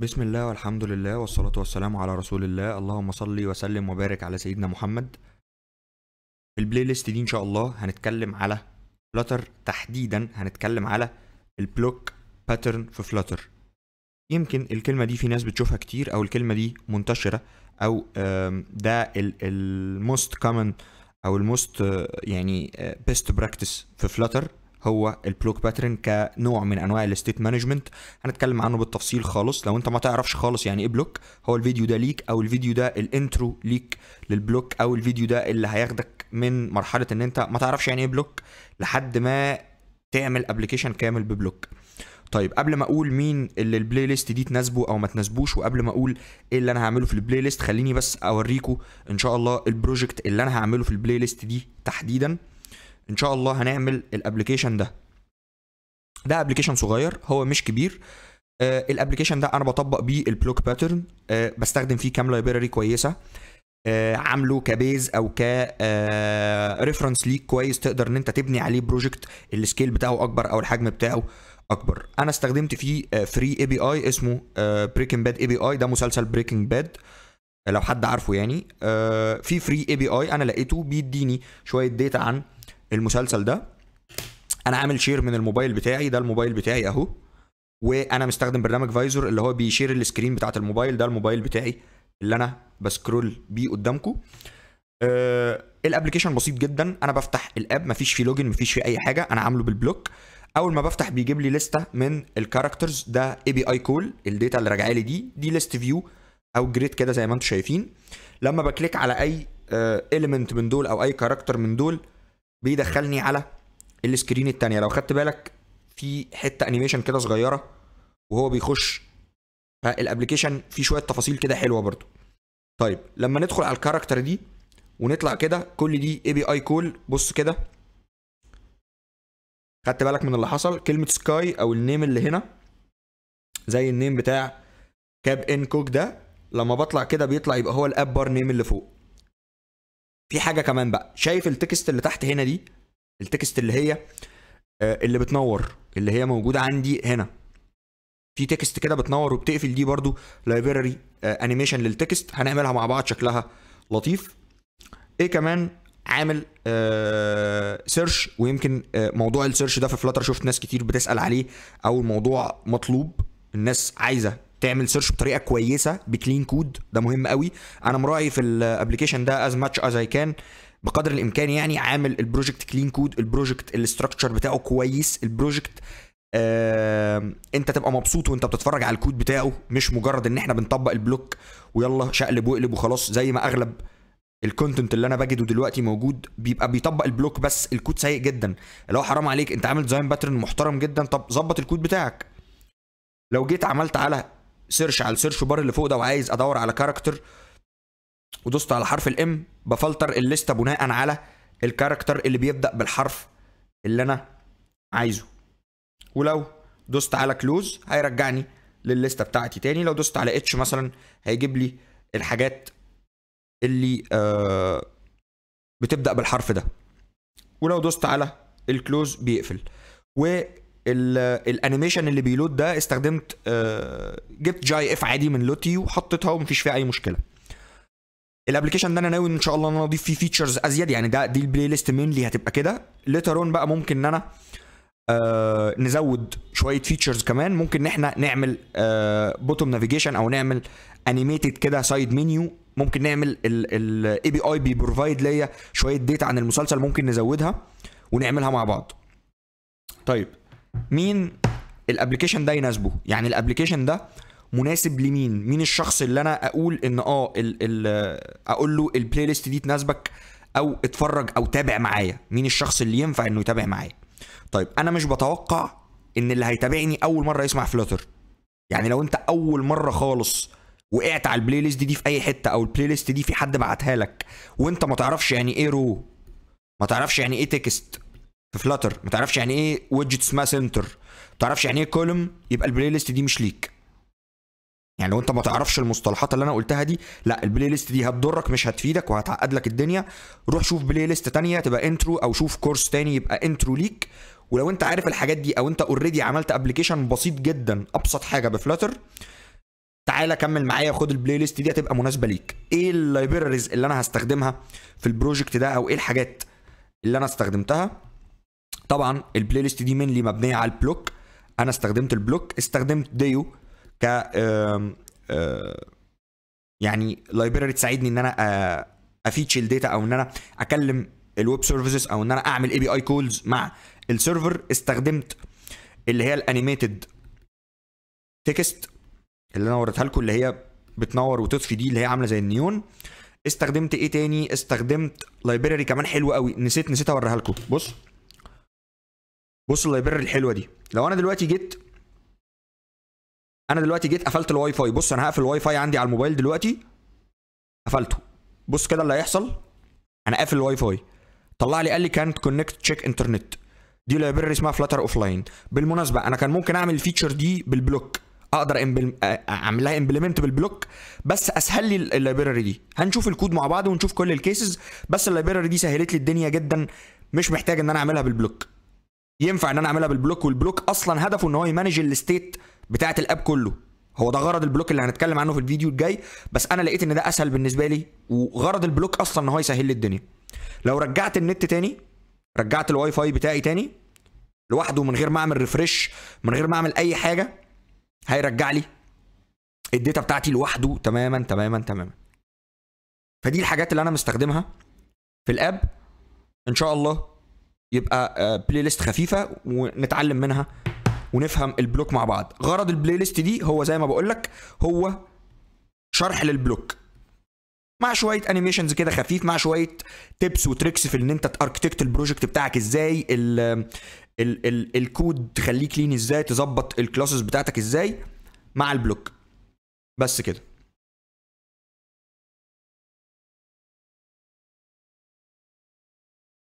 بسم الله والحمد لله والصلاة والسلام على رسول الله اللهم صل وسلم وبارك على سيدنا محمد في البلاي ليست دي ان شاء الله هنتكلم على فلتر تحديدا هنتكلم على البلوك باترن في فلتر يمكن الكلمة دي في ناس بتشوفها كتير او الكلمة دي منتشرة او ده الموست كومن او الموست آه، يعني بيست آه، براكتس في فلتر هو البلوك باترن كنوع من انواع الاستيت مانجمنت هنتكلم عنه بالتفصيل خالص لو انت ما تعرفش خالص يعني ايه بلوك هو الفيديو ده ليك او الفيديو ده الانترو ليك للبلوك او الفيديو ده اللي هياخدك من مرحله ان انت ما تعرفش يعني ايه بلوك لحد ما تعمل ابلكيشن كامل ببلوك طيب قبل ما اقول مين اللي البلاي ليست دي تناسبه او ما تناسبوش وقبل ما اقول ايه اللي انا هعمله في البلاي ليست خليني بس اوريكم ان شاء الله البروجكت اللي انا هعمله في البلاي ليست دي تحديدا ان شاء الله هنعمل الابلكيشن ده ده ابلكيشن صغير هو مش كبير آه الابلكيشن ده انا بطبق بيه البلوك باترن آه بستخدم فيه كام لايبراري كويسه آه عامله كبيز او ك ريفرنس آه، ليك كويس تقدر ان انت تبني عليه بروجكت السكيل بتاعه اكبر او الحجم بتاعه اكبر انا استخدمت فيه فري اي بي اي اسمه بريكنج باد اي بي اي ده مسلسل بريكنج باد لو حد عارفه يعني آه، في فري اي بي اي انا لقيته بيديني شويه داتا عن المسلسل ده انا عامل شير من الموبايل بتاعي ده الموبايل بتاعي اهو وانا مستخدم برنامج فايزر اللي هو بيشير السكرين بتاعت الموبايل ده الموبايل بتاعي اللي انا بسكرول بيه قدامكم آه الابلكيشن بسيط جدا انا بفتح الاب مفيش فيه لوجن مفيش فيه اي حاجه انا عامله بالبلوك اول ما بفتح بيجيب لي لسته من الكاركترز ده اي بي اي كول الداتا اللي راجعه لي دي دي ليست فيو او جريد كده زي ما انتم شايفين لما بكليك على اي اليمنت آه، من دول او اي كاركتر من دول بيدخلني على السكرين التانية لو خدت بالك في حته انيميشن كده صغيره وهو بيخش فالابلكيشن فيه شويه تفاصيل كده حلوه برضو طيب لما ندخل على الكاركتر دي ونطلع كده كل دي اي بي اي كول بص كده خدت بالك من اللي حصل كلمه سكاي او النيم اللي هنا زي النيم بتاع كاب ان كوك ده لما بطلع كده بيطلع يبقى هو الاب بار نيم اللي فوق في حاجه كمان بقى شايف التكست اللي تحت هنا دي التكست اللي هي آه، اللي بتنور اللي هي موجوده عندي هنا في تكست كده بتنور وبتقفل دي برضو لايبراري انيميشن آه، للتكست هنعملها مع بعض شكلها لطيف ايه كمان عامل سيرش آه، ويمكن موضوع السيرش ده في فلاتر شفت ناس كتير بتسال عليه او الموضوع مطلوب الناس عايزه تعمل سيرش بطريقه كويسه بكلين كود ده مهم قوي انا مراعي في الابلكيشن ده از ماتش از اي كان بقدر الامكان يعني عامل البروجكت كلين كود البروجكت الاستراكشر بتاعه كويس البروجكت آه، انت تبقى مبسوط وانت بتتفرج على الكود بتاعه مش مجرد ان احنا بنطبق البلوك ويلا شقلب واقلب وخلاص زي ما اغلب الكونتنت اللي انا بجده دلوقتي موجود بيبقى بيطبق البلوك بس الكود سيء جدا اللي هو حرام عليك انت عامل ديزاين باترن محترم جدا طب ظبط الكود بتاعك لو جيت عملت على سيرش على السيرش بار اللي فوق ده وعايز ادور على كاركتر ودوست على حرف الام بفلتر الليسته بناء على الكاركتر اللي بيبدا بالحرف اللي انا عايزه ولو دوست على كلوز هيرجعني للليسته بتاعتي تاني لو دوست على اتش مثلا هيجيب لي الحاجات اللي آه بتبدا بالحرف ده ولو دوست على الكلوز بيقفل و الانيميشن اللي بيلود ده استخدمت آه، جبت جاي اف عادي من لوتي وحطيتها ومفيش فيها اي مشكله الابلكيشن ده انا ناوي ان شاء الله ان انا اضيف فيه فيتشرز ازيد يعني ده دي البلاي ليست مينلي هتبقى كده ليترون بقى ممكن ان انا آه نزود شويه فيتشرز كمان ممكن ان احنا نعمل آه بوتوم نافيجيشن او نعمل انيميتد كده سايد منيو ممكن نعمل الاي بي اي بيبروفايد ليا شويه ديتا عن المسلسل ممكن نزودها ونعملها مع بعض طيب مين الابلكيشن ده يناسبه يعني الابلكيشن ده مناسب لمين مين الشخص اللي انا اقول ان اه الـ الـ اقول له البلاي ليست دي تناسبك او اتفرج او تابع معايا مين الشخص اللي ينفع انه يتابع معايا طيب انا مش بتوقع ان اللي هيتابعني اول مره يسمع فلوتر يعني لو انت اول مره خالص وقعت على البلاي ليست دي في اي حته او البلاي ليست دي في حد بعتها لك وانت ما تعرفش يعني ايه رو ما تعرفش يعني ايه تكست في فلاتر ما تعرفش يعني ايه ويدجت اسمها سنتر ما تعرفش يعني ايه كولوم يبقى البلاي ليست دي مش ليك يعني لو انت ما تعرفش المصطلحات اللي انا قلتها دي لا البلاي ليست دي هتضرك مش هتفيدك وهتعقد لك الدنيا روح شوف بلاي ليست تانية تبقى انترو او شوف كورس تاني يبقى انترو ليك ولو انت عارف الحاجات دي او انت اوريدي عملت ابلكيشن بسيط جدا ابسط حاجه بفلاتر تعالى كمل معايا خد البلاي ليست دي هتبقى مناسبه ليك ايه اللايبريز اللي انا هستخدمها في البروجكت ده او ايه الحاجات اللي انا استخدمتها طبعا البلاي ليست دي مينلي مبنيه على البلوك انا استخدمت البلوك استخدمت ديو ك يعني لايبراري تساعدني ان انا افيتش الداتا او ان انا اكلم الويب سيرفيسز او ان انا اعمل اي بي اي كولز مع السيرفر استخدمت اللي هي الانيميتد تكست اللي انا وريتها لكم اللي هي بتنور وتطفي دي اللي هي عامله زي النيون استخدمت ايه تاني استخدمت لايبراري كمان حلوه قوي نسيت نسيت اوريها لكم بص بص اللايبرري الحلوه دي لو انا دلوقتي جيت انا دلوقتي جيت قفلت الواي فاي بص انا هقفل الواي فاي عندي على الموبايل دلوقتي قفلته بص كده اللي هيحصل انا قافل الواي فاي طلع لي قال لي كانت كونكت تشيك انترنت دي لايبرري اسمها فلاتر اوف لاين بالمناسبه انا كان ممكن اعمل الفيتشر دي بالبلوك اقدر امبل... اعمل لها امبلمنت بالبلوك بس اسهل لي اللايبرري دي هنشوف الكود مع بعض ونشوف كل الكيسز بس اللايبرري دي سهلت لي الدنيا جدا مش محتاج ان انا اعملها بالبلوك ينفع ان انا اعملها بالبلوك والبلوك اصلا هدفه ان هو يمانج الستيت بتاعه الاب كله هو ده غرض البلوك اللي هنتكلم عنه في الفيديو الجاي بس انا لقيت ان ده اسهل بالنسبه لي وغرض البلوك اصلا ان هو يسهل لي الدنيا لو رجعت النت تاني رجعت الواي فاي بتاعي تاني لوحده من غير ما اعمل ريفرش من غير ما اعمل اي حاجه هيرجع لي الداتا بتاعتي لوحده تماما تماما تماما فدي الحاجات اللي انا مستخدمها في الاب ان شاء الله يبقى بلاي آه، ليست خفيفه ونتعلم منها ونفهم البلوك مع بعض غرض البلاي ليست دي هو زي ما بقول لك هو شرح للبلوك مع شويه انيميشنز كده خفيف مع شويه تيبس وتريكس في ان انت تاركتكت البروجكت بتاعك ازاي الـ ال ال الكود تخليه كلين ازاي تظبط الكلاسز بتاعتك ازاي مع البلوك بس كده